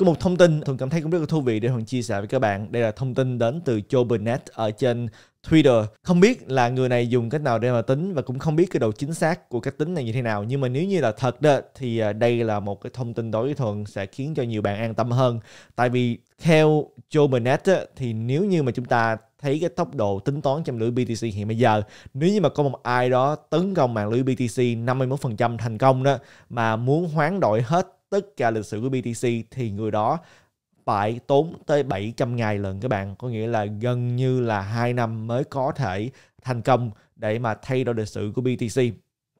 Có một thông tin thường cảm thấy cũng rất là thú vị để Thuận chia sẻ với các bạn. Đây là thông tin đến từ Joe Burnett ở trên Twitter. Không biết là người này dùng cách nào để mà tính và cũng không biết cái độ chính xác của cách tính này như thế nào. Nhưng mà nếu như là thật đó thì à, đây là một cái thông tin đối với thường sẽ khiến cho nhiều bạn an tâm hơn. Tại vì theo Joe Burnett á, thì nếu như mà chúng ta thấy cái tốc độ tính toán trong lưỡi BTC hiện bây giờ nếu như mà có một ai đó tấn công mạng lưới BTC 51% thành công đó mà muốn hoán đổi hết tất cả lịch sử của BTC thì người đó phải tốn tới 700 ngày lần các bạn có nghĩa là gần như là 2 năm mới có thể thành công để mà thay đổi lịch sử của BTC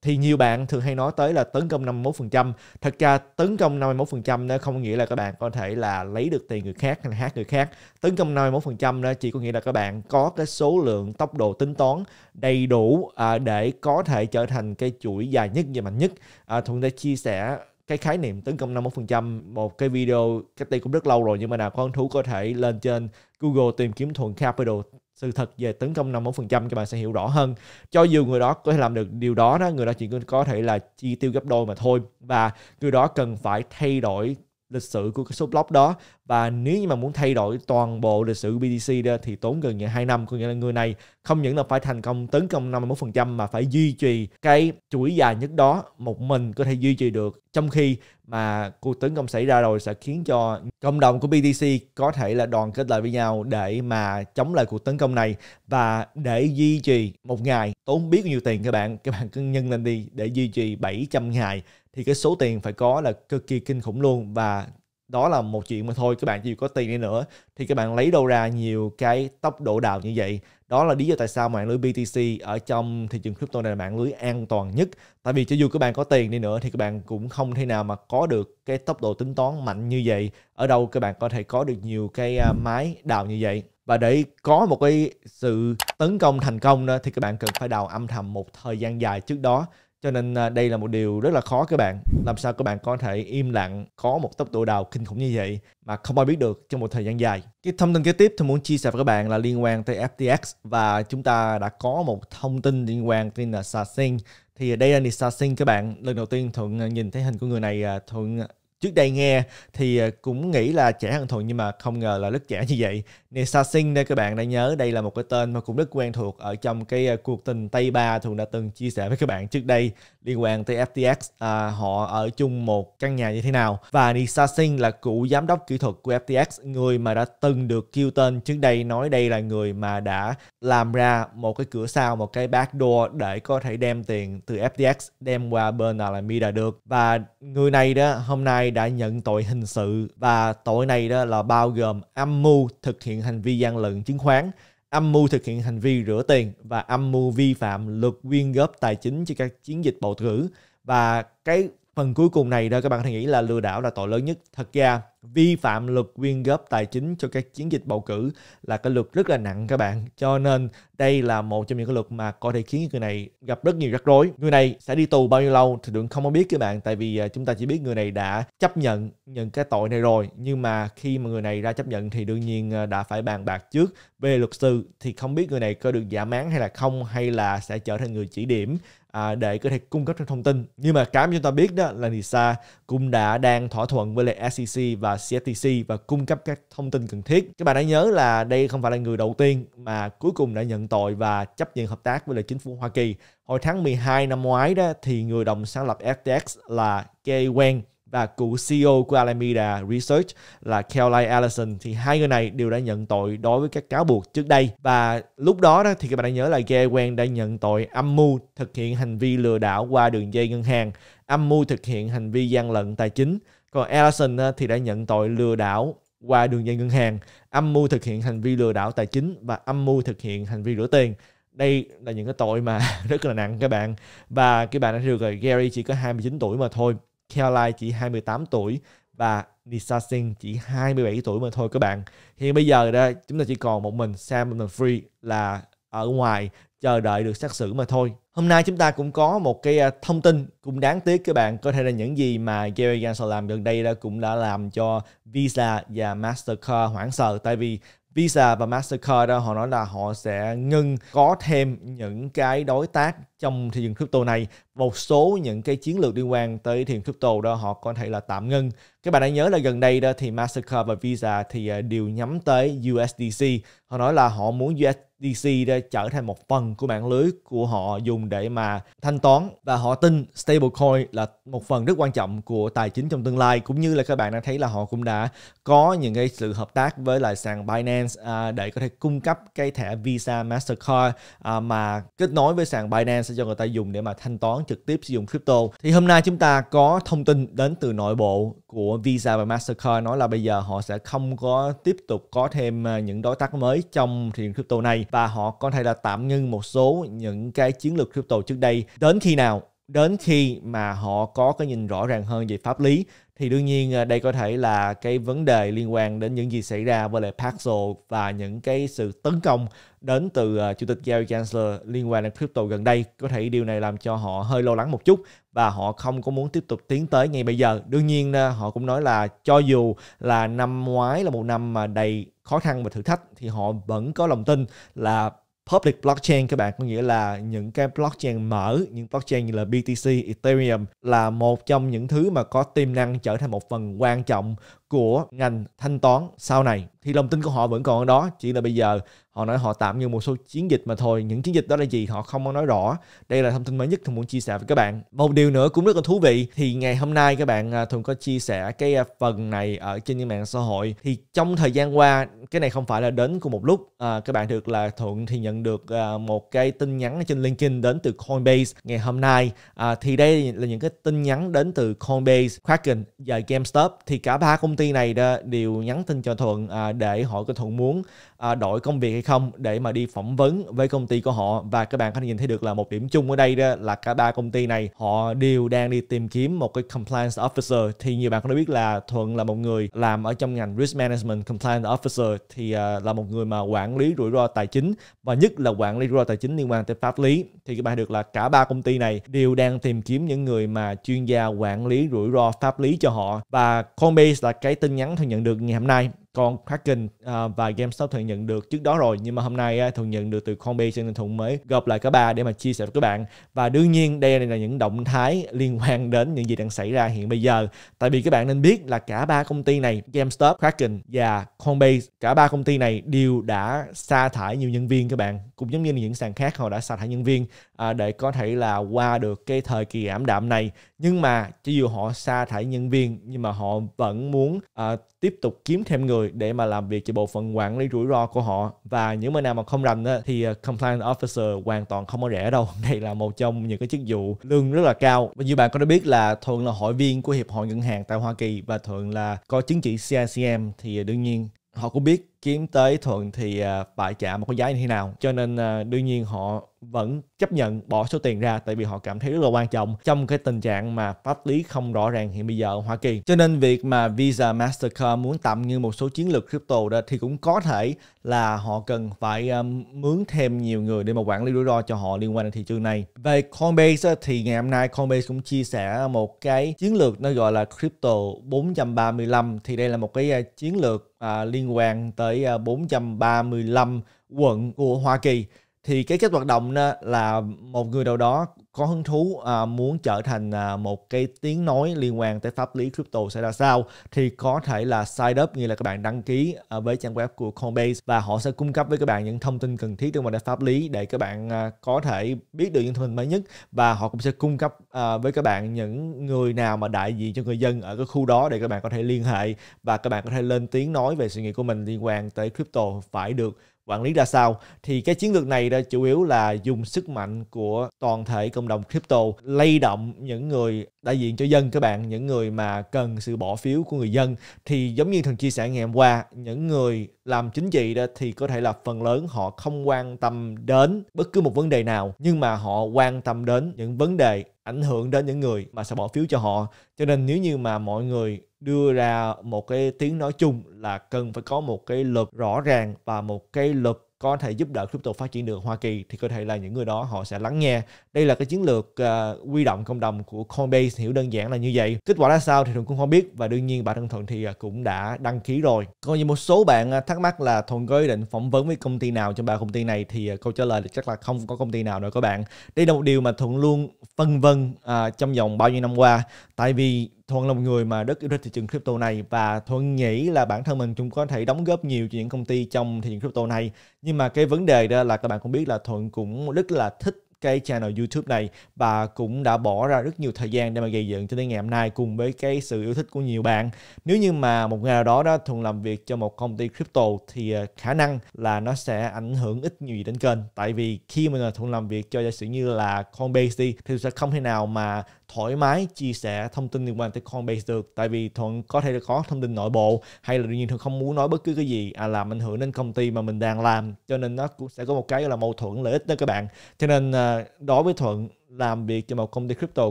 thì nhiều bạn thường hay nói tới là tấn công 51%. Thật ra tấn công 51% nó không nghĩa là các bạn có thể là lấy được tiền người khác hay là hát người khác. Tấn công 51% đó chỉ có nghĩa là các bạn có cái số lượng tốc độ tính toán đầy đủ à, để có thể trở thành cái chuỗi dài nhất và mạnh nhất. À, Thuận đã chia sẻ cái khái niệm tấn công 51% một cái video cách đây cũng rất lâu rồi nhưng mà nào có hứng thú có thể lên trên Google tìm kiếm thuận capital sự thật về tấn công 51% các bạn sẽ hiểu rõ hơn cho dù người đó có thể làm được điều đó đó người đó chỉ có thể là chi tiêu gấp đôi mà thôi và người đó cần phải thay đổi lịch sử của cái số block đó và nếu như mà muốn thay đổi toàn bộ lịch sử BTC đó thì tốn gần như 2 năm có nghĩa là người này không những là phải thành công tấn công 51% mà phải duy trì cái chuỗi dài nhất đó một mình có thể duy trì được trong khi mà cuộc tấn công xảy ra rồi sẽ khiến cho cộng đồng của BTC có thể là đoàn kết lại với nhau để mà chống lại cuộc tấn công này và để duy trì một ngày tốn biết bao nhiêu tiền các bạn các bạn cứ nhân lên đi để duy trì 700 ngày thì cái số tiền phải có là cực kỳ kinh khủng luôn và đó là một chuyện mà thôi các bạn chỉ có tiền đi nữa thì các bạn lấy đâu ra nhiều cái tốc độ đào như vậy đó là lý do tại sao mạng lưới BTC ở trong thị trường crypto này là mạng lưới an toàn nhất tại vì cho dù các bạn có tiền đi nữa thì các bạn cũng không thể nào mà có được cái tốc độ tính toán mạnh như vậy ở đâu các bạn có thể có được nhiều cái à, máy đào như vậy và để có một cái sự tấn công thành công đó thì các bạn cần phải đào âm thầm một thời gian dài trước đó cho nên à, đây là một điều rất là khó các bạn làm sao các bạn có thể im lặng có một tốc độ đào kinh khủng như vậy mà không ai biết được trong một thời gian dài cái thông tin kế tiếp tôi muốn chia sẻ với các bạn là liên quan tới FTX và chúng ta đã có một thông tin liên quan tên là Sasin thì đây là Nisa các bạn lần đầu tiên thuận à, nhìn thấy hình của người này à, thuận trước đây nghe thì ờ, cũng nghĩ là trẻ hơn thuần nhưng mà không ngờ là rất trẻ như vậy Nisa Singh đây các bạn đã nhớ đây là một cái tên mà cũng rất quen thuộc ở trong cái ờ, cuộc tình Tây Ba thường đã từng chia sẻ với các bạn trước đây liên quan tới FTX à, họ ở chung một căn nhà như thế nào và Nisa Singh là cựu giám đốc kỹ thuật của FTX người mà đã từng được kêu tên trước đây nói đây là người mà đã làm ra một cái cửa sau một cái backdoor để có thể đem tiền từ FTX đem qua bên là Alameda được và người này đó hôm nay đã nhận tội hình sự và tội này đó là bao gồm âm mưu thực hiện hành vi gian lận chứng khoán, âm mưu thực hiện hành vi rửa tiền và âm mưu vi phạm luật quyên góp tài chính cho các chiến dịch bầu cử. Và cái phần cuối cùng này đó các bạn hãy nghĩ là lừa đảo là tội lớn nhất. Thật ra vi phạm luật quyên góp tài chính cho các chiến dịch bầu cử là cái luật rất là nặng các bạn cho nên đây là một trong những cái luật mà có thể khiến người này gặp rất nhiều rắc rối người này sẽ đi tù bao nhiêu lâu thì đừng không có biết các bạn tại vì à, chúng ta chỉ biết người này đã chấp nhận những cái tội này rồi nhưng mà khi mà người này ra chấp nhận thì đương nhiên à, đã phải bàn bạc trước về luật sư thì không biết người này có được giảm án hay là không hay là sẽ trở thành người chỉ điểm à, để có thể cung cấp cho thông tin nhưng mà cái mà chúng ta biết đó là NISA cũng đã đang thỏa thuận với lại SEC và CFTC và cung cấp các thông tin cần thiết các bạn đã nhớ là đây không phải là người đầu tiên mà cuối cùng đã nhận tội và chấp nhận hợp tác với lại chính phủ Hoa Kỳ hồi tháng 12 năm ngoái đó thì người đồng sáng lập FTX là Kay Wang và cựu CEO của Alameda Research là Caroline Allison thì hai người này đều đã nhận tội đối với các cáo buộc trước đây và lúc đó, đó thì các bạn đã nhớ là Gary Gewen đã nhận tội âm mưu thực hiện hành vi lừa đảo qua đường dây ngân hàng, âm mưu thực hiện hành vi gian lận tài chính. Còn Allison thì đã nhận tội lừa đảo qua đường dây ngân hàng, âm mưu thực hiện hành vi lừa đảo tài chính và âm mưu thực hiện hành vi rửa tiền đây là những cái tội mà rất là nặng các bạn và cái bạn đã được rồi Gary chỉ có 29 tuổi mà thôi Caroline chỉ 28 tuổi và Nisa Singh chỉ 27 tuổi mà thôi các bạn. Hiện bây giờ đó chúng ta chỉ còn một mình Sam Free là ở ngoài chờ đợi được xét xử mà thôi. Hôm nay chúng ta cũng có một cái à, thông tin cũng đáng tiếc các bạn. Có thể là những gì mà Gary Gensler làm gần đây đó cũng đã làm cho Visa và Mastercard hoảng sợ. Tại vì Visa và Mastercard đó, họ nói là họ sẽ ngưng có thêm những cái đối tác trong thị trường crypto này một số những cái chiến lược liên quan tới thị trường crypto đó họ có thể là tạm ngưng. Các bạn đã nhớ là gần đây đó thì Mastercard và Visa thì à, đều nhắm tới USDC. Họ nói là họ muốn USDC đó trở thành một phần của mạng lưới của họ dùng để mà thanh toán và họ tin stablecoin là một phần rất quan trọng của tài chính trong tương lai cũng như là các bạn đã thấy là họ cũng đã có những cái sự hợp tác với lại sàn Binance à, để có thể cung cấp cái thẻ Visa Mastercard à, mà kết nối với sàn Binance cho người ta dùng để mà thanh toán trực tiếp sử dụng crypto. Thì hôm nay chúng ta có thông tin đến từ nội bộ của Visa và Mastercard nói là bây giờ họ sẽ không có tiếp tục có thêm à, những đối tác mới trong thị trường crypto này và họ có thể là tạm ngưng một số những cái chiến lược crypto trước đây đến khi nào đến khi mà họ có cái nhìn rõ ràng hơn về pháp lý thì đương nhiên à, đây có thể là cái vấn đề liên quan đến những gì xảy ra với lại Paxos và những cái sự tấn công đến từ à, chủ tịch Gary Gensler liên quan đến crypto gần đây có thể điều này làm cho họ hơi lo lắng một chút và họ không có muốn tiếp tục tiến tới ngay bây giờ đương nhiên à, họ cũng nói là cho dù là năm ngoái là một năm mà đầy khó khăn và thử thách thì họ vẫn có lòng tin là public blockchain các bạn có nghĩa là những cái blockchain mở những blockchain như là BTC, Ethereum là một trong những thứ mà có tiềm năng trở thành một phần quan trọng của ngành thanh toán sau này thì lòng tin của họ vẫn còn ở đó chỉ là bây giờ họ nói họ tạm như một số chiến dịch mà thôi những chiến dịch đó là gì họ không có nói rõ đây là thông tin mới nhất thường muốn chia sẻ với các bạn một điều nữa cũng rất là thú vị thì ngày hôm nay các bạn à, thường có chia sẻ cái à, phần này ở trên những mạng xã hội thì trong thời gian qua cái này không phải là đến cùng một lúc à, các bạn được là thuận thì nhận nhận được à, một cái tin nhắn trên LinkedIn đến từ Coinbase ngày hôm nay à, thì đây là những cái tin nhắn đến từ Coinbase, Kraken và GameStop thì cả ba công ty này đều nhắn tin cho Thuận à, để hỏi cái Thuận muốn À, đổi công việc hay không để mà đi phỏng vấn với công ty của họ và các bạn có thể nhìn thấy được là một điểm chung ở đây đó là cả ba công ty này họ đều đang đi tìm kiếm một cái compliance officer thì nhiều bạn cũng đã biết là thuận là một người làm ở trong ngành risk management compliance officer thì à, là một người mà quản lý rủi ro tài chính và nhất là quản lý rủi ro tài chính liên quan tới pháp lý thì các bạn được là cả ba công ty này đều đang tìm kiếm những người mà chuyên gia quản lý rủi ro pháp lý cho họ và Coinbase là cái tin nhắn thường nhận được ngày hôm nay con Kraken uh, và GameStop thường nhận được trước đó rồi nhưng mà hôm nay uh, thường nhận được từ Coinbase cho nên Thuận mới gặp lại cả ba để mà chia sẻ với các bạn và đương nhiên đây là những động thái liên quan đến những gì đang xảy ra hiện bây giờ tại vì các bạn nên biết là cả ba công ty này GameStop, Kraken và Coinbase cả ba công ty này đều đã sa thải nhiều nhân viên các bạn cũng giống như những sàn khác họ đã sa thải nhân viên à, để có thể là qua được cái thời kỳ ảm đạm này nhưng mà cho dù họ sa thải nhân viên nhưng mà họ vẫn muốn à, tiếp tục kiếm thêm người để mà làm việc cho bộ phận quản lý rủi ro của họ và những nơi nào mà không rành thì à, compliance officer hoàn toàn không có rẻ đâu đây là một trong những cái chức vụ lương rất là cao và như bạn có đã biết là thường là hội viên của hiệp hội ngân hàng tại hoa kỳ và thường là có chứng chỉ CICM thì đương nhiên họ cũng biết kiếm tới thuận thì à, phải trả một cái giá như thế nào cho nên à, đương nhiên họ vẫn chấp nhận bỏ số tiền ra tại vì họ cảm thấy rất là quan trọng trong cái tình trạng mà pháp lý không rõ ràng hiện bây giờ ở Hoa Kỳ. Cho nên việc mà Visa, Mastercard muốn tạm như một số chiến lược crypto đó thì cũng có thể là họ cần phải um, mướn thêm nhiều người để mà quản lý rủi ro cho họ liên quan đến thị trường này. Về Coinbase thì ngày hôm nay Coinbase cũng chia sẻ một cái chiến lược nó gọi là crypto 435 thì đây là một cái chiến lược uh, liên quan tới tới 435 à, quận của Hoa Kỳ thì cái kết hoạt động là một người nào đó có hứng thú à, muốn trở thành à, một cái tiếng nói liên quan tới pháp lý crypto sẽ ra sao thì có thể là sign up nghĩa là các bạn đăng ký à, với trang web của Coinbase và họ sẽ cung cấp với các bạn những thông tin cần thiết liên quan đến pháp lý để các bạn à, có thể biết được những thông tin mới nhất và họ cũng sẽ cung cấp à, với các bạn những người nào mà đại diện cho người dân ở cái khu đó để các bạn có thể liên hệ và các bạn có thể lên tiếng nói về suy nghĩ của mình liên quan tới crypto phải được quản lý ra sao thì cái chiến lược này đó chủ yếu là dùng sức mạnh của toàn thể cộng đồng crypto lay động những người đại diện cho dân các bạn những người mà cần sự bỏ phiếu của người dân thì giống như thằng chia sẻ ngày hôm qua những người làm chính trị đó thì có thể là phần lớn họ không quan tâm đến bất cứ một vấn đề nào nhưng mà họ quan tâm đến những vấn đề ảnh hưởng đến những người mà sẽ bỏ phiếu cho họ cho nên nếu như mà mọi người đưa ra một cái tiếng nói chung là cần phải có một cái luật rõ ràng và một cái luật có thể giúp đỡ crypto phát triển được Hoa Kỳ thì có thể là những người đó họ sẽ lắng nghe. Đây là cái chiến lược uh, à, quy động cộng đồng của Coinbase hiểu đơn giản là như vậy. Kết quả là sao thì Thuận cũng không biết và đương nhiên bà thân Thuận thì à, cũng đã đăng ký rồi. Còn như một số bạn à, thắc mắc là Thuận có ý định phỏng vấn với công ty nào trong ba công ty này thì câu trả lời là chắc là không có công ty nào đâu các bạn. Đây là một điều mà Thuận luôn phân vân uh, trong vòng bao nhiêu năm qua tại vì Thuận là một người mà rất yêu thích thị trường crypto này và Thuận nghĩ là bản thân mình cũng có thể đóng góp nhiều cho những công ty trong thị trường crypto này. Nhưng mà cái vấn đề đó là các bạn cũng biết là Thuận cũng rất là thích cái channel YouTube này và cũng đã bỏ ra rất nhiều thời gian để mà gây dựng cho đến ngày hôm nay cùng với cái sự yêu thích của nhiều bạn. Nếu như mà một ngày nào đó đó thường làm việc cho một công ty crypto thì ờ, khả năng là nó sẽ ảnh hưởng ít nhiều gì đến kênh tại vì khi mà thuận làm việc cho giả sử như là Coinbase đi thì sẽ không thể nào mà thoải mái chia sẻ thông tin liên quan tới Coinbase được tại vì thuận có thể là có thông tin nội bộ hay là đương nhiên thuận không muốn nói bất cứ cái gì à, làm ảnh hưởng đến công ty mà mình đang làm cho nên nó cũng sẽ có một cái là mâu thuẫn lợi ích đó các bạn cho nên à, đối với Thuận làm việc cho một công ty crypto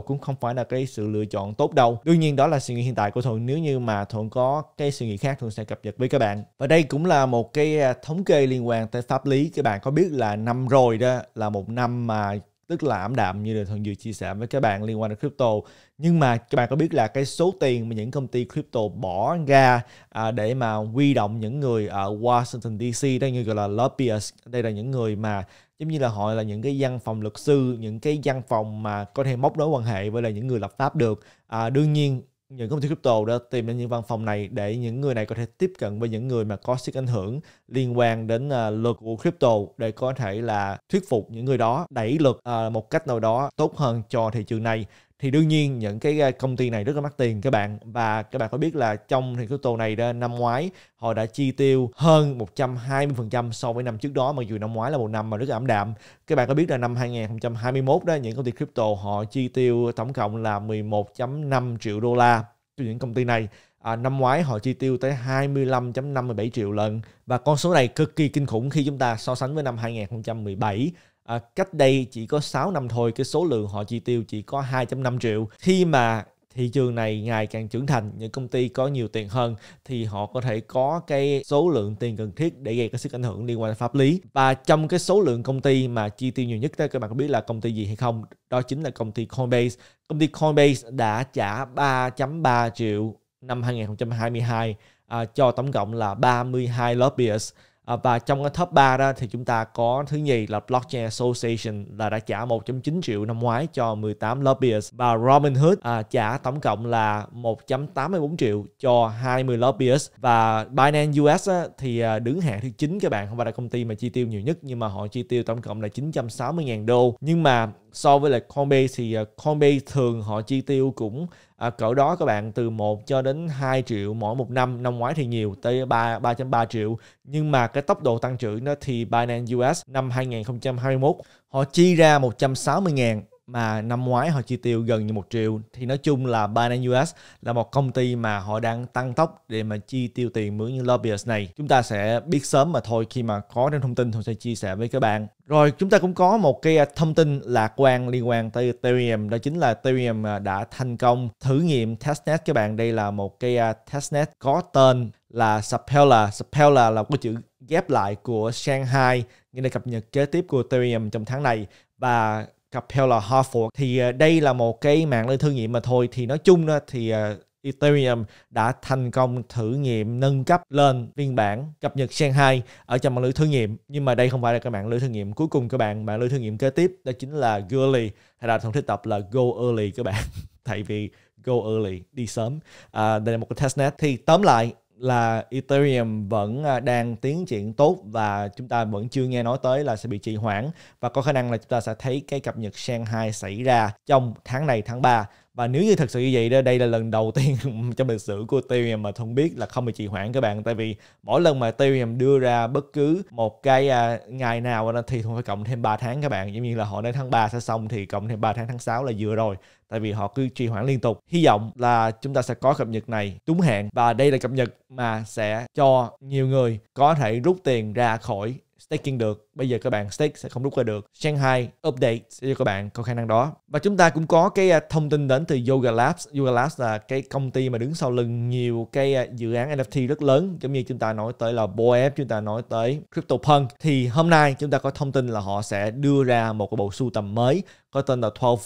cũng không phải là cái sự lựa chọn tốt đâu. Đương nhiên đó là suy nghĩ hiện tại của Thuận. Nếu như mà Thuận có cái suy nghĩ khác Thuận sẽ cập nhật với các bạn. Và đây cũng là một cái à, thống kê liên quan tới pháp lý. Các bạn có biết là năm rồi đó là một năm mà tức là ảm đạm như là Thuận vừa chia sẻ với các bạn liên quan đến crypto. Nhưng mà các bạn có biết là cái số tiền mà những công ty crypto bỏ ra à, để mà huy động những người ở Washington DC đây như gọi là lobbyist, đây là những người mà giống như là họ là những cái văn phòng luật sư những cái văn phòng mà có thể móc nối quan hệ với là những người lập pháp được à, đương nhiên những công ty crypto đã tìm đến những văn phòng này để những người này có thể tiếp cận với những người mà có sức ảnh hưởng liên quan đến uh, luật của crypto để có thể là thuyết phục những người đó đẩy luật uh, một cách nào đó tốt hơn cho thị trường này thì đương nhiên những cái công ty này rất là mắc tiền các bạn và các bạn có biết là trong thì crypto này đó, năm ngoái họ đã chi tiêu hơn 120% so với năm trước đó mặc dù năm ngoái là một năm mà rất là ảm đạm các bạn có biết là năm 2021 đó những công ty crypto họ chi tiêu tổng cộng là 11.5 triệu đô la cho những công ty này à, năm ngoái họ chi tiêu tới 25.57 triệu lần và con số này cực kỳ kinh khủng khi chúng ta so sánh với năm 2017 à, cách đây chỉ có 6 năm thôi cái số lượng họ chi tiêu chỉ có 2.5 triệu khi mà thị trường này ngày càng trưởng thành những công ty có nhiều tiền hơn thì họ có thể có cái số lượng tiền cần thiết để gây cái sức ảnh hưởng liên quan đến pháp lý và trong cái số lượng công ty mà chi tiêu nhiều nhất đó các bạn có biết là công ty gì hay không đó chính là công ty Coinbase công ty Coinbase đã trả 3.3 triệu năm 2022 à, cho tổng cộng là 32 lobbyist À, và trong cái top 3 đó thì chúng ta có thứ nhì là Blockchain Association là đã trả 1.9 triệu năm ngoái cho 18 lobbyist và Robinhood à, trả tổng cộng là 1.84 triệu cho 20 lobbyist và Binance US á, thì à, đứng hạng thứ 9 các bạn không phải là công ty mà chi tiêu nhiều nhất nhưng mà họ chi tiêu tổng cộng là 960.000 đô nhưng mà so với lại Coinbase thì ờ, Coinbase thường họ chi tiêu cũng à, cỡ đó các bạn từ 1 cho đến 2 triệu mỗi một năm năm ngoái thì nhiều tới 3 3.3 triệu nhưng mà cái tốc độ tăng trưởng đó thì Binance US năm 2021 họ chi ra 160 ngàn mà năm ngoái họ chi tiêu gần như một triệu thì nói chung là Binance US là một công ty mà họ đang tăng tốc để mà chi tiêu tiền mướn như lobbyist này chúng ta sẽ biết sớm mà thôi khi mà có thêm thông tin tôi sẽ chia sẻ với các bạn rồi chúng ta cũng có một cái à, thông tin lạc quan liên quan tới Ethereum đó chính là Ethereum à, đã thành công thử nghiệm testnet các bạn đây là một cái à, testnet có tên là Sapella Sapella là một chữ ghép lại của Shanghai nghĩa là cập nhật kế tiếp của Ethereum trong tháng này và Capella Hartford thì ờ, đây là một cái mạng lưới thử nghiệm mà thôi thì nói chung đó thì ờ, Ethereum đã thành công thử nghiệm nâng cấp lên phiên bản cập nhật Gen 2 ở trong mạng lưới thử nghiệm. Nhưng mà đây không phải là cái mạng lưới thử nghiệm cuối cùng các bạn. Mạng lưới thử nghiệm kế tiếp đó chính là Gurley hay là thông thích tập là Go Early các bạn. thay vì Go Early, đi sớm. À, đây là một cái testnet. Thì tóm lại, là Ethereum vẫn à, đang tiến triển tốt và chúng ta vẫn chưa nghe nói tới là sẽ bị trì hoãn và có khả năng là chúng ta sẽ thấy cái cập nhật Shanghai xảy ra trong tháng này tháng 3 và nếu như thật sự như vậy đó đây là lần đầu tiên trong lịch sử của Ethereum mà không biết là không bị trì hoãn các bạn tại vì mỗi lần mà Ethereum đưa ra bất cứ một cái à, ngày nào thì thường phải cộng thêm 3 tháng các bạn giống như là họ nói tháng 3 sẽ xong thì cộng thêm 3 tháng tháng 6 là vừa rồi tại vì họ cứ trì hoãn liên tục hy vọng là chúng ta sẽ có cập nhật này đúng hẹn và đây là cập nhật mà sẽ cho nhiều người có thể rút tiền ra khỏi staking được bây giờ các bạn stake sẽ không rút ra được Shanghai update sẽ cho các bạn có khả năng đó và chúng ta cũng có cái à, thông tin đến từ Yoga Labs Yoga Labs là cái công ty mà đứng sau lưng nhiều cái à, dự án NFT rất lớn giống như chúng ta nói tới là Boef chúng ta nói tới CryptoPunk thì hôm nay chúng ta có thông tin là họ sẽ đưa ra một cái bộ sưu tầm mới có tên là 12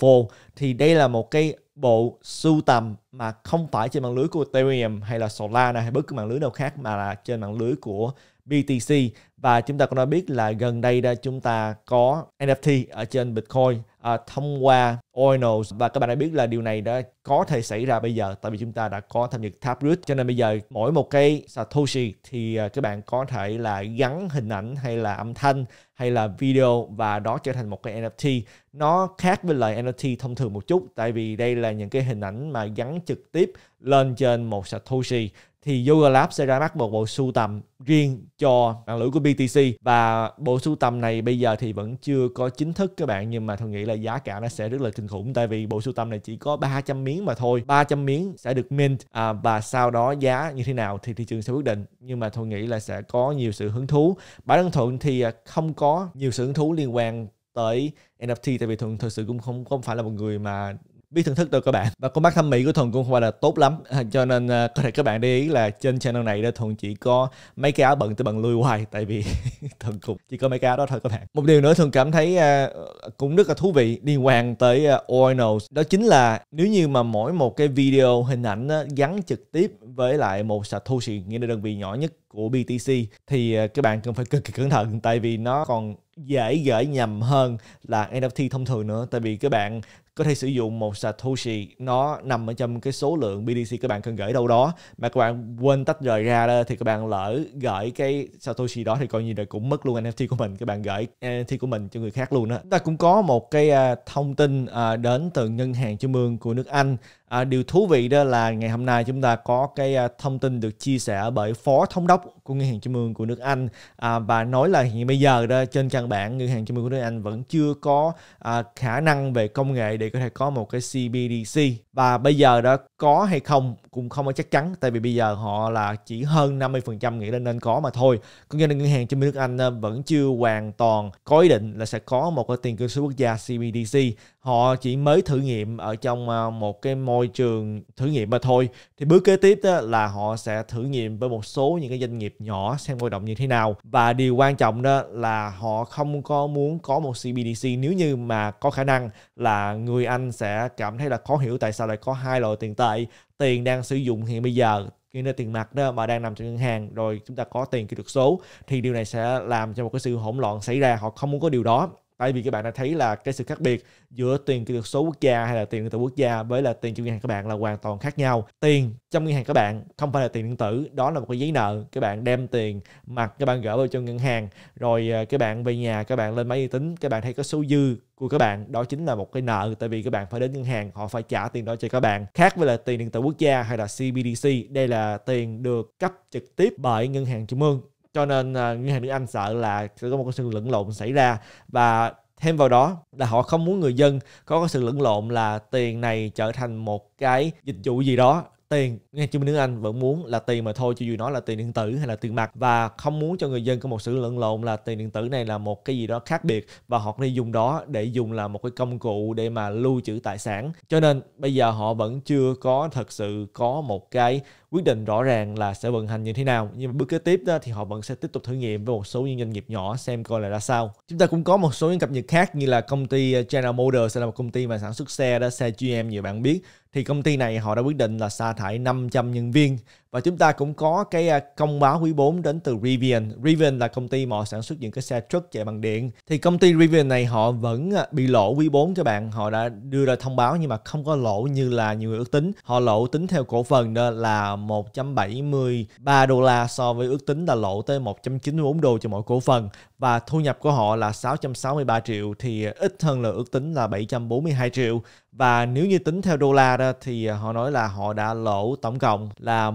thì đây là một cái bộ sưu tầm mà không phải trên mạng lưới của Ethereum hay là Solana hay bất cứ mạng lưới nào khác mà là trên mạng lưới của BTC và chúng ta cũng đã biết là gần đây đã chúng ta có NFT ở trên Bitcoin à, thông qua Ordinals và các bạn đã biết là điều này đã có thể xảy ra bây giờ tại vì chúng ta đã có tham nhật Taproot cho nên bây giờ mỗi một cái Satoshi thì à, các bạn có thể là gắn hình ảnh hay là âm thanh hay là video và đó trở thành một cái NFT nó khác với lại NFT thông thường một chút tại vì đây là những cái hình ảnh mà gắn trực tiếp lên trên một Satoshi thì Yoga Lab sẽ ra mắt một bộ sưu tầm riêng cho mạng lưỡi của BTC và bộ sưu tầm này bây giờ thì vẫn chưa có chính thức các bạn nhưng mà tôi nghĩ là giá cả nó sẽ rất là kinh khủng tại vì bộ sưu tầm này chỉ có 300 miếng mà thôi 300 miếng sẽ được mint à, và sau đó giá như thế nào thì thị trường sẽ quyết định nhưng mà tôi nghĩ là sẽ có nhiều sự hứng thú bản thân thuận thì à, không có nhiều sự hứng thú liên quan tới NFT tại vì thuận thực sự cũng không không phải là một người mà biết thưởng thức đâu các bạn và con mắt thẩm mỹ của thuần cũng không phải là tốt lắm à, cho nên uh, có thể các bạn để ý là trên channel này đó thuần chỉ có mấy cái áo bận tới bằng lui hoài tại vì thuần cũng chỉ có mấy cái áo đó thôi các bạn một điều nữa thuần cảm thấy uh, cũng rất là thú vị liên quan tới uh, oinals đó chính là nếu như mà mỗi một cái video hình ảnh uh, gắn trực tiếp với lại một sạch thu xịn nghĩa là đơn vị nhỏ nhất của BTC thì uh, các bạn cần phải cực kỳ cẩn thận tại vì nó còn dễ gửi nhầm hơn là NFT thông thường nữa tại vì các bạn có thể sử dụng một Satoshi nó nằm ở trong cái số lượng BTC các bạn cần gửi đâu đó mà các bạn quên tách rời ra đó, thì các bạn lỡ gửi cái Satoshi đó thì coi như là cũng mất luôn NFT của mình các bạn gửi NFT của mình cho người khác luôn đó. ta cũng có một cái à, thông tin à, đến từ ngân hàng trung ương của nước Anh À, điều thú vị đó là ngày hôm nay chúng ta có cái à, thông tin được chia sẻ bởi phó thống đốc của ngân hàng trung ương của nước Anh à, và nói là hiện bây giờ đó trên căn bản ngân hàng trung ương của nước Anh vẫn chưa có à, khả năng về công nghệ để có thể có một cái CBDC và bây giờ đó có hay không cũng không có chắc chắn tại vì bây giờ họ là chỉ hơn 50% nghĩ là nên có mà thôi cũng như là ngân hàng trung ương nước Anh à, vẫn chưa hoàn toàn có ý định là sẽ có một cái tiền cơ số quốc gia CBDC họ chỉ mới thử nghiệm ở trong à, một cái môi trường thử nghiệm mà thôi thì bước kế tiếp đó là họ sẽ thử nghiệm với một số những cái doanh nghiệp nhỏ xem hoạt động như thế nào và điều quan trọng đó là họ không có muốn có một CBDC nếu như mà có khả năng là người Anh sẽ cảm thấy là khó hiểu tại sao lại có hai loại tiền tệ tiền đang sử dụng hiện bây giờ như là tiền mặt đó mà đang nằm trong ngân hàng rồi chúng ta có tiền kỹ thuật số thì điều này sẽ làm cho một cái sự hỗn loạn xảy ra họ không muốn có điều đó tại vì các bạn đã thấy là cái sự khác biệt giữa tiền kỹ thuật số quốc gia hay là tiền điện tử quốc gia với là tiền trong ngân hàng các bạn là hoàn toàn khác nhau tiền trong ngân hàng các bạn không phải là tiền điện tử đó là một cái giấy nợ các bạn đem tiền mặt các bạn gửi vào cho ngân hàng rồi à, các bạn về nhà các bạn lên máy vi tính các bạn thấy có số dư của các bạn đó chính là một cái nợ tại vì các bạn phải đến ngân hàng họ phải trả tiền đó cho các bạn khác với là tiền điện tử quốc gia hay là CBDC đây là tiền được cấp trực tiếp bởi ngân hàng trung ương cho nên uh, à, ngân hàng nước Anh sợ là sẽ có một sự lẫn lộn xảy ra và thêm vào đó là họ không muốn người dân có sự lẫn lộn là tiền này trở thành một cái dịch vụ gì đó tiền nghe chứng nước anh vẫn muốn là tiền mà thôi cho dù nó là tiền điện tử hay là tiền mặt và không muốn cho người dân có một sự lẫn lộn là tiền điện tử này là một cái gì đó khác biệt và họ có thể dùng đó để dùng là một cái công cụ để mà lưu trữ tài sản cho nên bây giờ họ vẫn chưa có thật sự có một cái quyết định rõ ràng là sẽ vận hành như thế nào nhưng mà bước kế tiếp đó thì họ vẫn sẽ tiếp tục thử nghiệm với một số những doanh nghiệp nhỏ xem coi là ra sao chúng ta cũng có một số những cập nhật khác như là công ty ờ, General Motors sẽ là một công ty mà sản xuất xe đó xe GM nhiều bạn biết thì công ty này họ đã quyết định là sa thải 500 nhân viên và chúng ta cũng có cái công à, báo quý 4 đến từ Rivian. Rivian là công ty mà họ sản xuất những cái xe truck chạy bằng điện. Thì công ty Rivian này họ vẫn à, bị lỗ quý 4 cho bạn. Họ đã đưa ra thông báo nhưng mà không có lỗ như là nhiều người ước tính. Họ lỗ tính theo cổ phần đó là 173 đô la so với ước tính là lỗ tới 194 đô cho mỗi cổ phần và thu nhập của họ là 663 triệu thì ít hơn là ước tính là 742 triệu và nếu như tính theo đô la đó thì à, họ nói là họ đã lỗ tổng cộng là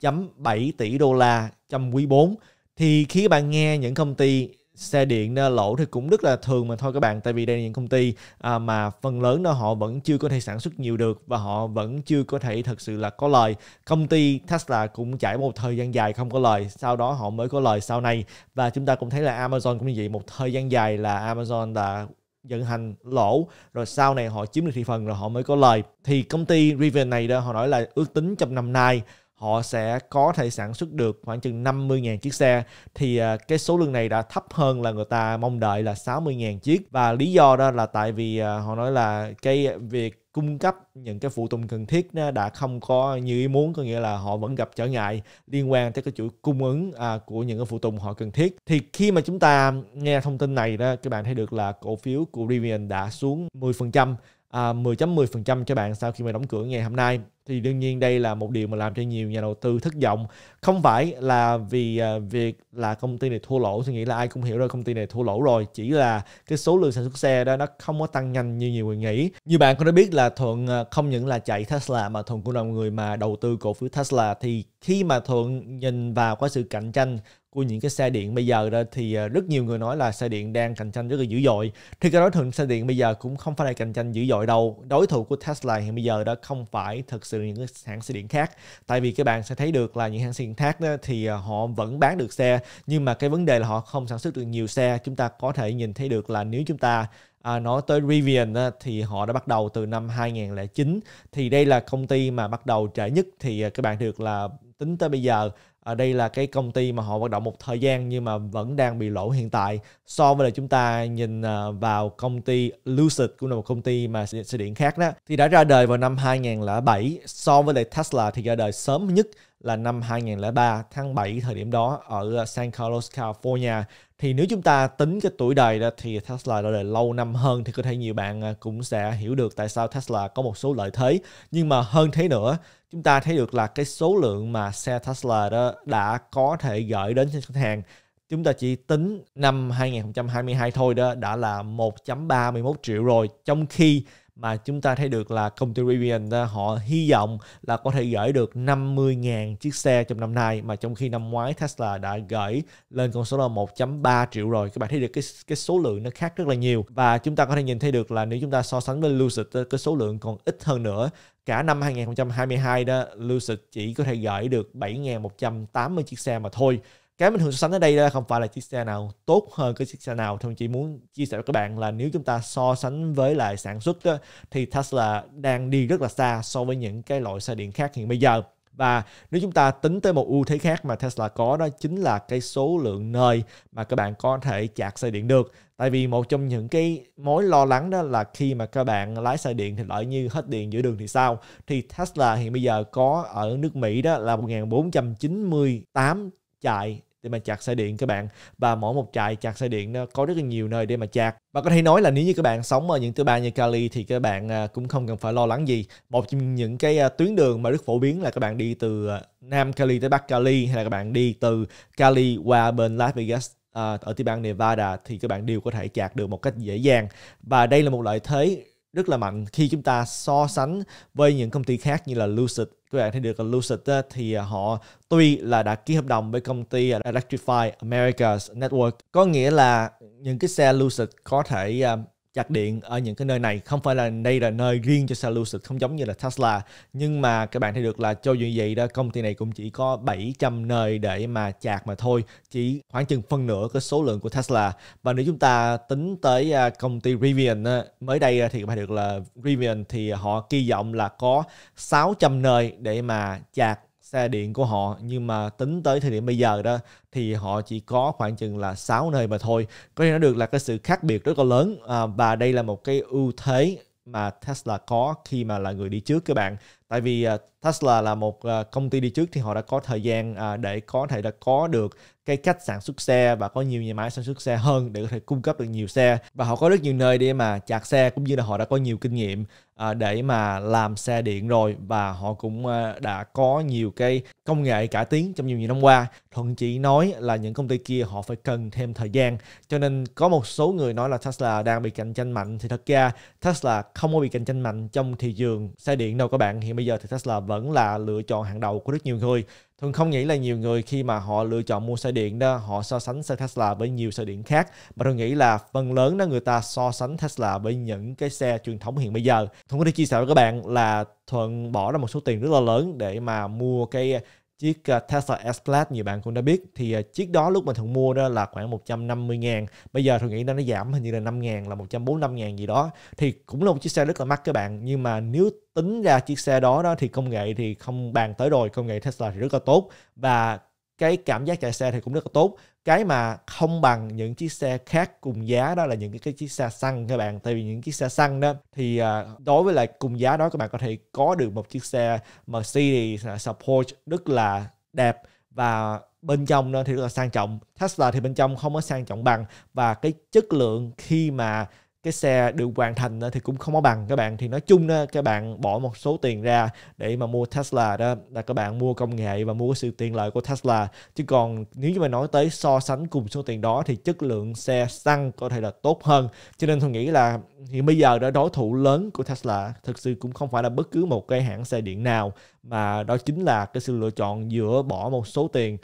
1.7 tỷ đô la trong quý 4 thì khi bạn nghe những công ty xe điện lỗ thì cũng rất là thường mà thôi các bạn tại vì đây là những công ty à, mà phần lớn nó họ vẫn chưa có thể sản xuất nhiều được và họ vẫn chưa có thể thật sự là có lời công ty Tesla cũng trải một thời gian dài không có lời sau đó họ mới có lời sau này và chúng ta cũng thấy là Amazon cũng như vậy một thời gian dài là Amazon đã vận hành lỗ rồi sau này họ chiếm được thị phần rồi họ mới có lời thì công ty Rivian này đó họ nói là ước tính trong năm nay họ sẽ có thể sản xuất được khoảng chừng 50.000 chiếc xe thì à, cái số lượng này đã thấp hơn là người ta mong đợi là 60.000 chiếc và lý do đó là tại vì à, họ nói là cái việc cung cấp những cái phụ tùng cần thiết nó đã không có như ý muốn có nghĩa là họ vẫn gặp trở ngại liên quan tới cái chuỗi cung ứng à, của những cái phụ tùng họ cần thiết thì khi mà chúng ta nghe thông tin này đó các bạn thấy được là cổ phiếu của Rivian đã xuống 10% à, 10.10% cho bạn sau khi mà đóng cửa ngày hôm nay thì đương nhiên đây là một điều mà làm cho nhiều nhà đầu tư thất vọng không phải là vì à, việc là công ty này thua lỗ tôi nghĩ là ai cũng hiểu rồi công ty này thua lỗ rồi chỉ là cái số lượng sản xuất xe đó nó không có tăng nhanh như nhiều người nghĩ như bạn cũng đã biết là thuận à, không những là chạy Tesla mà thuận cũng là người mà đầu tư cổ phiếu Tesla thì khi mà thuận nhìn vào cái sự cạnh tranh của những cái xe điện bây giờ đó thì ờ, rất nhiều người nói là xe điện đang cạnh tranh rất là dữ dội thì cái đối thủ xe điện bây giờ cũng không phải là cạnh tranh dữ dội đâu đối thủ của Tesla hiện bây giờ đó không phải thực sự những cái hãng xe điện khác tại vì các bạn sẽ thấy được là những hãng xe điện khác đó, thì ờ, họ vẫn bán được xe nhưng mà cái vấn đề là họ không sản xuất được nhiều xe chúng ta có thể nhìn thấy được là nếu chúng ta à, nói tới Rivian thì họ đã bắt đầu từ năm 2009 thì đây là công ty mà bắt đầu trẻ nhất thì ờ, các bạn được là tính tới bây giờ ở à, đây là cái công ty mà họ hoạt động một thời gian nhưng mà vẫn đang bị lỗ hiện tại so với là chúng ta nhìn à, vào công ty Lucid cũng là một công ty mà xe điện khác đó thì đã ra đời vào năm 2007 so với lại Tesla thì ra đời sớm nhất là năm 2003 tháng 7 thời điểm đó ở San Carlos California thì nếu chúng ta tính cái tuổi đời ra thì Tesla ra đời lâu năm hơn thì có thể nhiều bạn à, cũng sẽ hiểu được tại sao Tesla có một số lợi thế nhưng mà hơn thế nữa chúng ta thấy được là cái số lượng mà xe Tesla đó đã có thể gửi đến cho khách hàng chúng ta chỉ tính năm 2022 thôi đó đã là 1.31 triệu rồi trong khi mà chúng ta thấy được là công ty Rivian họ hy vọng là có thể gửi được 50.000 chiếc xe trong năm nay mà trong khi năm ngoái Tesla đã gửi lên con số là 1.3 triệu rồi các bạn thấy được cái cái số lượng nó khác rất là nhiều và chúng ta có thể nhìn thấy được là nếu chúng ta so sánh với Lucid cái số lượng còn ít hơn nữa cả năm 2022 đó Lucid chỉ có thể gửi được 7.180 chiếc xe mà thôi cái mình thường so sánh ở đây là không phải là chiếc xe nào tốt hơn cái chiếc xe nào thôi chỉ muốn chia sẻ với các bạn là nếu chúng ta so sánh với lại sản xuất đó, thì Tesla đang đi rất là xa so với những cái loại xe điện khác hiện bây giờ và nếu chúng ta tính tới một ưu thế khác mà Tesla có đó chính là cái số lượng nơi mà các bạn có thể chạc xe điện được tại vì một trong những cái mối lo lắng đó là khi mà các bạn lái xe điện thì lỡ như hết điện giữa đường thì sao thì Tesla hiện bây giờ có ở nước Mỹ đó là 1498 chạy để mà chạc xe điện các bạn và mỗi một trại chạc xe điện nó có rất là nhiều nơi để mà chạc và có thể nói là nếu như các bạn sống ở những tiểu bang như Cali thì các bạn à, cũng không cần phải lo lắng gì một trong những cái à, tuyến đường mà rất phổ biến là các bạn đi từ à, Nam Cali tới Bắc Cali hay là các bạn đi từ Cali qua bên Las Vegas ở tiểu bang Nevada thì các bạn đều có thể chạc được một cách dễ dàng và đây là một lợi thế rất là mạnh khi chúng ta so sánh với những công ty khác như là Lucid, các bạn thấy được là Lucid thì à, họ tuy là đã ký hợp đồng với công ty à, Electrify Americas Network có nghĩa là những cái xe Lucid có thể à, Chạc điện ở những cái nơi này không phải là đây là nơi riêng cho xe Lucid không giống như là Tesla nhưng mà các bạn thấy được là cho dù vậy đó công ty này cũng chỉ có 700 nơi để mà chạc mà thôi chỉ khoảng chừng phân nửa cái số lượng của Tesla và nếu chúng ta tính tới à, công ty Rivian mới đây thì các bạn được là Rivian thì họ kỳ vọng là có 600 nơi để mà chạc xe điện của họ nhưng mà tính tới thời điểm bây giờ đó thì họ chỉ có khoảng chừng là 6 nơi mà thôi có thể nói được là cái sự khác biệt rất là lớn à, và đây là một cái ưu thế mà Tesla có khi mà là người đi trước các bạn tại vì à, Tesla là một à, công ty đi trước thì họ đã có thời gian à, để có thể đã có được cái cách sản xuất xe và có nhiều nhà máy sản xuất xe hơn để có thể cung cấp được nhiều xe và họ có rất nhiều nơi để mà chạc xe cũng như là họ đã có nhiều kinh nghiệm để mà làm xe điện rồi và họ cũng đã có nhiều cái công nghệ cải tiến trong nhiều nhiều năm qua thuận chỉ nói là những công ty kia họ phải cần thêm thời gian cho nên có một số người nói là Tesla đang bị cạnh tranh mạnh thì thật ra Tesla không có bị cạnh tranh mạnh trong thị trường xe điện đâu các bạn hiện bây giờ thì Tesla vẫn là lựa chọn hàng đầu của rất nhiều người. Thường không nghĩ là nhiều người khi mà họ lựa chọn mua xe điện đó, họ so sánh xe Tesla với nhiều xe điện khác. Mà tôi nghĩ là phần lớn đó người ta so sánh Tesla với những cái xe truyền thống hiện bây giờ. Thuận có thể chia sẻ với các bạn là Thuận bỏ ra một số tiền rất là lớn để mà mua cái chiếc ờ, Tesla S-Class nhiều bạn cũng đã biết thì ờ, chiếc đó lúc mình thường mua đó là khoảng 150 ngàn bây giờ tôi nghĩ nó nó giảm hình như là 5 ngàn là 145 ngàn gì đó thì cũng là một chiếc xe rất là mắc các bạn nhưng mà nếu tính ra chiếc xe đó đó thì công nghệ thì không bàn tới rồi công nghệ Tesla thì rất là tốt và cái cảm giác chạy xe thì cũng rất là tốt cái mà không bằng những chiếc xe khác cùng giá đó là những cái, cái chiếc xe xăng các bạn tại vì những chiếc xe xăng đó thì à, đối với lại cùng giá đó các bạn có thể có được một chiếc xe Mercedes uh, Sport rất là đẹp và bên trong đó thì rất là sang trọng Tesla thì bên trong không có sang trọng bằng và cái chất lượng khi mà cái xe được hoàn thành thì cũng không có bằng các bạn thì nói chung đó, các bạn bỏ một số tiền ra để mà mua Tesla đó là các bạn mua công nghệ và mua sự tiện lợi của Tesla chứ còn nếu như mà nói tới so sánh cùng số tiền đó thì chất lượng xe xăng có thể là tốt hơn cho nên tôi nghĩ là hiện bây giờ đã đối thủ lớn của Tesla thực sự cũng không phải là bất cứ một cái hãng xe điện nào mà đó chính là cái sự lựa chọn giữa bỏ một số tiền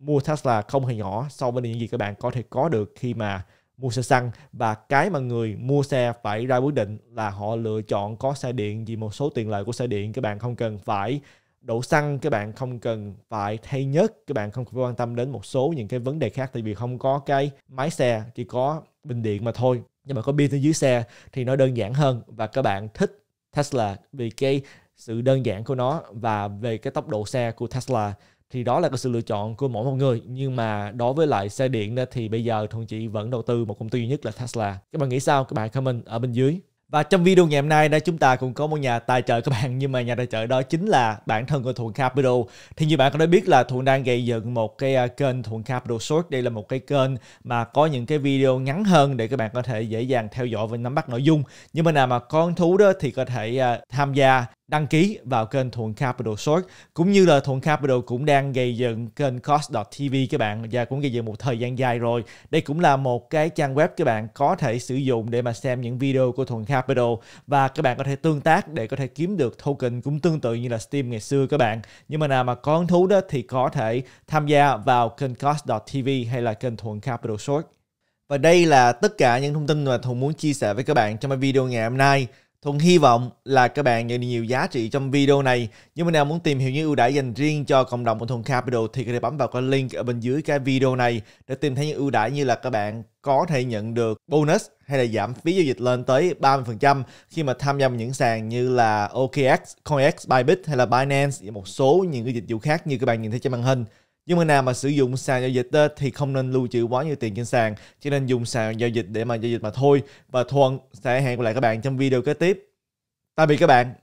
mua Tesla không hề nhỏ so với những gì các bạn có thể có được khi mà mua xe xăng và cái mà người mua xe phải ra quyết định là họ lựa chọn có xe điện vì một số tiền lợi của xe điện các bạn không cần phải đổ xăng các bạn không cần phải thay nhớt các bạn không phải quan tâm đến một số những cái vấn đề khác tại vì không có cái máy xe chỉ có bình điện mà thôi nhưng mà có pin ở dưới xe thì nó đơn giản hơn và các bạn thích Tesla vì cái sự đơn giản của nó và về cái tốc độ xe của Tesla thì đó là cái sự lựa chọn của mỗi một người nhưng mà đối với lại xe điện thì bây giờ thuận chị vẫn đầu tư một công ty duy nhất là Tesla các bạn nghĩ sao các bạn comment ở bên dưới và trong video ngày hôm nay đó chúng ta cũng có một nhà tài trợ các bạn nhưng mà nhà tài trợ đó chính là bản thân của Thuận Capital. Thì như bạn có đã biết là Thuận đang gây dựng một cái à, kênh Thuận Capital Short. Đây là một cái kênh mà có những cái video ngắn hơn để các bạn có thể dễ dàng theo dõi và nắm bắt nội dung. Nhưng mà nào mà con thú đó thì có thể à, tham gia đăng ký vào kênh Thuận Capital Short cũng như là Thuận Capital cũng đang gây dựng kênh Cost.tv các bạn và cũng gây dựng một thời gian dài rồi. Đây cũng là một cái trang web các bạn có thể sử dụng để mà xem những video của Thuận Capital và các bạn có thể tương tác để có thể kiếm được token cũng tương tự như là Steam ngày xưa các bạn. Nhưng mà nào mà có hứng thú đó thì có thể tham gia vào kênh Cost.tv hay là kênh Thuận Capital Short. Và đây là tất cả những thông tin mà Thuận muốn chia sẻ với các bạn trong video ngày hôm nay. Thuận hy vọng là các bạn nhận được nhiều giá trị trong video này. Nếu bạn nào muốn tìm hiểu những ưu đãi dành riêng cho cộng đồng của Thuận Capital thì có thể bấm vào cái link ở bên dưới cái video này để tìm thấy những ưu đãi như là các bạn có thể nhận được bonus hay là giảm phí giao dịch lên tới 30% khi mà tham gia những sàn như là OKX, CoinX, Bybit hay là Binance và một số những cái dịch vụ khác như các bạn nhìn thấy trên màn hình nhưng mà nào mà sử dụng sàn giao dịch thì không nên lưu trữ quá nhiều tiền trên sàn chỉ nên dùng sàn giao dịch để mà giao dịch mà thôi và thuận sẽ hẹn gặp lại các bạn trong video kế tiếp tạm biệt các bạn